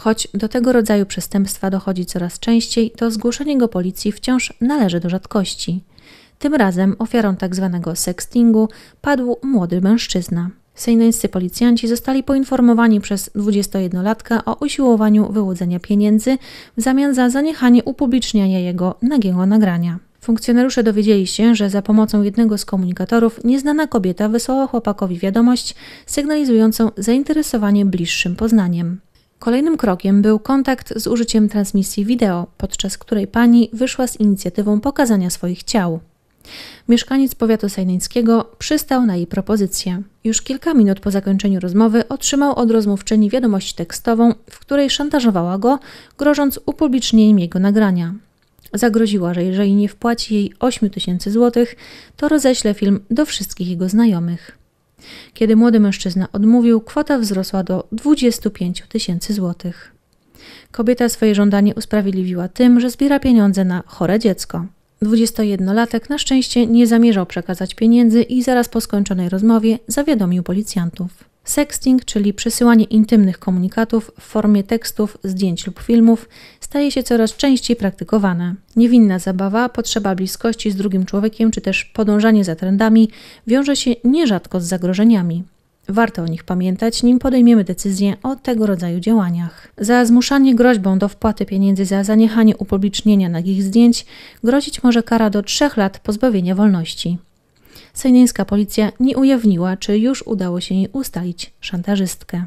Choć do tego rodzaju przestępstwa dochodzi coraz częściej, to zgłoszenie go policji wciąż należy do rzadkości. Tym razem ofiarą tzw. Tak sextingu padł młody mężczyzna. Sejneńscy policjanci zostali poinformowani przez 21-latka o usiłowaniu wyłudzenia pieniędzy w zamian za zaniechanie upubliczniania jego nagiego nagrania. Funkcjonariusze dowiedzieli się, że za pomocą jednego z komunikatorów nieznana kobieta wysłała chłopakowi wiadomość sygnalizującą zainteresowanie bliższym poznaniem. Kolejnym krokiem był kontakt z użyciem transmisji wideo, podczas której pani wyszła z inicjatywą pokazania swoich ciał. Mieszkaniec powiatu sajneńskiego przystał na jej propozycję. Już kilka minut po zakończeniu rozmowy otrzymał od rozmówczyni wiadomość tekstową, w której szantażowała go, grożąc upublicznieniem jego nagrania. Zagroziła, że jeżeli nie wpłaci jej 8 tysięcy złotych, to roześle film do wszystkich jego znajomych. Kiedy młody mężczyzna odmówił, kwota wzrosła do 25 tysięcy złotych. Kobieta swoje żądanie usprawiedliwiła tym, że zbiera pieniądze na chore dziecko. 21-latek na szczęście nie zamierzał przekazać pieniędzy i zaraz po skończonej rozmowie zawiadomił policjantów. Sexting, czyli przesyłanie intymnych komunikatów w formie tekstów, zdjęć lub filmów, staje się coraz częściej praktykowane. Niewinna zabawa, potrzeba bliskości z drugim człowiekiem czy też podążanie za trendami wiąże się nierzadko z zagrożeniami. Warto o nich pamiętać, nim podejmiemy decyzję o tego rodzaju działaniach. Za zmuszanie groźbą do wpłaty pieniędzy za zaniechanie upublicznienia nagich zdjęć grozić może kara do 3 lat pozbawienia wolności sejneńska policja nie ujawniła, czy już udało się jej ustalić szantażystkę.